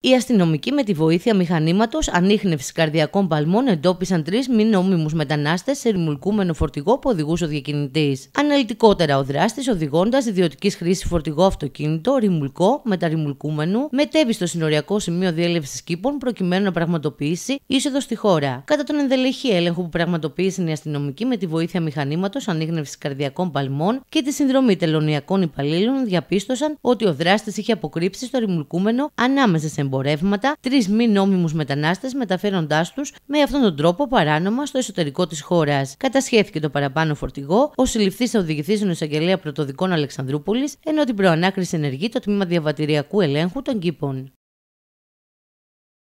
Οι αστυνομικοί με τη βοήθεια μηχανήματος ανείχνευσης καρδιακών παλμών εντόπισαν τρεις μη νόμιμους μετανάστες σε ρημουλκούμενο φορτηγό που οδηγούσε ο διακινητής. Αναλυτικότερα, ο δράστης οδηγώντας ιδιωτικής χρήσης φορτηγό αυτοκίνητο, ρημουλκό, μεταρρημουλκούμενο, μετέβη στο συνοριακό σημείο διέλευσης κήπων προκειμένου να πραγματοποιήσει είσοδο στη χώρα. Κατά τον ενδελεχή έλεγχο που πραγματοποίησαν οι αστυνομικοί με τη βοήθεια μηχανήματος ανείχνευσης καρδιακών παλμών και τη συνδρομή τελωνιακών υπαλλήλων, διαπίστωσαν ότι ο δράστης είχε αποκρύψει στο ρημουλκούμενο ανάμεσα σε εμπορεύματα τρεις μη νόμιμους μετανάστες, μεταφέροντάς τους με αυτόν τον τρόπο παράνομα στο εσωτερικό της χώρας. Κατασχέθηκε το παραπάνω φορτηγό, ο συλληφθής θα οδηγηθείς στον εισαγγελέα πρωτοδικών Αλεξανδρούπολης, ενώ την προανάκριση ενεργεί το τμήμα διαβατηριακού ελέγχου των κήπων.